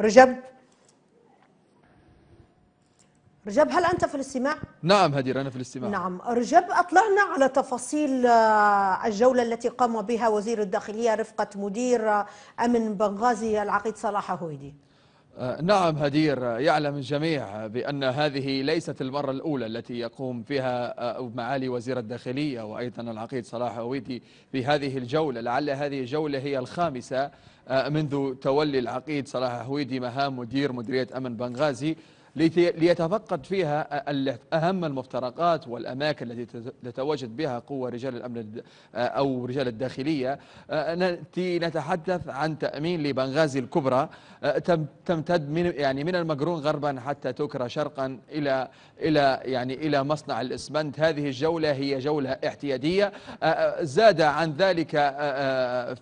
رجب رجب هل أنت في الاستماع؟ نعم هدير أنا في الاستماع نعم رجب أطلعنا على تفاصيل آه، الجولة التي قام بها وزير الداخلية رفقة مدير آه، أمن بنغازي العقيد صلاح هويدي آه، نعم هدير آه، يعلم الجميع بأن هذه ليست المرة الأولى التي يقوم فيها آه، معالي وزير الداخلية وأيضا العقيد صلاح أويدي بهذه الجولة لعل هذه الجولة هي الخامسة منذ تولي العقيد صلاح عويدي مهام مدير مديرية أمن بنغازي ليتفقد فيها أهم المفترقات والأماكن التي تتواجد بها قوة رجال الأمن أو رجال الداخلية نأتي نتحدث عن تأمين لبنغازي الكبرى تمتد من يعني من المقرون غربا حتى تكرى شرقا إلى إلى يعني إلى مصنع الإسمنت هذه الجولة هي جولة اعتيادية زاد عن ذلك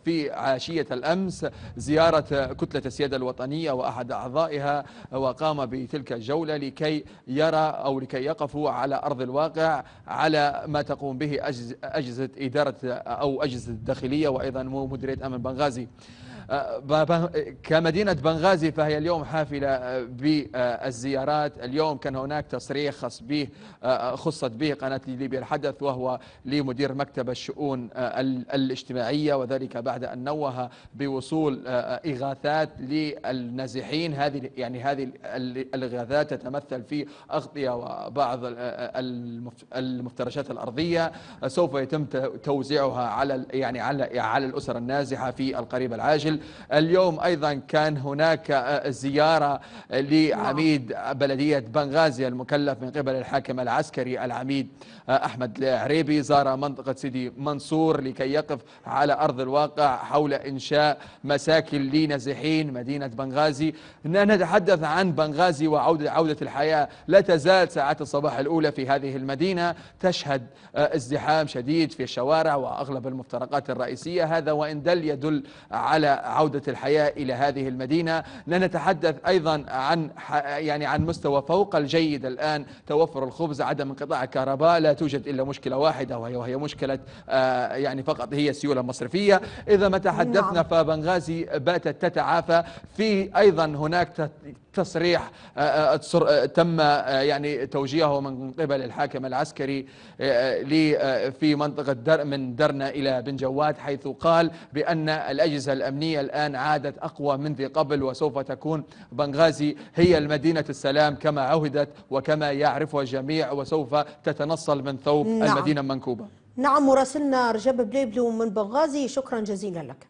في عشية الأمس زيارة كتلة السيادة الوطنية وأحد أعضائها وقام بتلك جولة لكي يرى أو لكي يقفوا على أرض الواقع على ما تقوم به أجهزة إدارة أو أجهزة الداخلية وأيضا مديرية أمن بنغازي أه، كمدينة بنغازي فهي اليوم حافلة أه، بالزيارات اليوم كان هناك تصريح خص به أه، خصت به قناة ليبيا الحدث وهو لمدير مكتب الشؤون الاجتماعية وذلك بعد أن نوه بوصول إغاثات للنازحين هذه يعني هذه الإغاثات تتمثل في أغطية وبعض المفترشات الأرضية سوف يتم توزيعها على يعني على على الأسر النازحة في القريب العاجل الساحل اليوم أيضا كان هناك آه، زيارة آه، لعميد نعم. بلدية بنغازي المكلف من قبل الحاكم العسكري العميد آه، أحمد العريبي زار منطقة سيدي منصور لكي يقف على أرض الواقع حول إنشاء مساكن لنازحين مدينة بنغازي نتحدث عن بنغازي وعودة عودة الحياة لا تزال ساعات الصباح الأولى في هذه المدينة تشهد ازدحام شديد في الشوارع وأغلب المفترقات الرئيسية هذا وإن دل يدل على عودة الحياة إلى هذه المدينة لنتحدث أيضا عن يعني عن مستوى فوق الجيد الآن توفر الخبز عدم انقطاع الكهرباء لا توجد إلا مشكلة واحدة وهي وهي مشكلة آه، يعني فقط هي السيوله المصرفيه إذا ما تحدثنا نعم. فبنغازي باتت تتعافى في أيضا هناك تصريح آه، آه، تم يعني توجيهه من قبل الحاكم العسكري في منطقة در من درنا إلى بنجواد حيث قال بأن الأجهزة الأمنية الإسلامية الآن عادت أقوى من ذي قبل وسوف تكون بنغازي هي المدينة السلام كما عهدت وكما يعرفها الجميع وسوف تتنصل من ثوب نعم. المدينة المنكوبة نعم مراسلنا رجب بليبلو من بنغازي شكرا جزيلا لك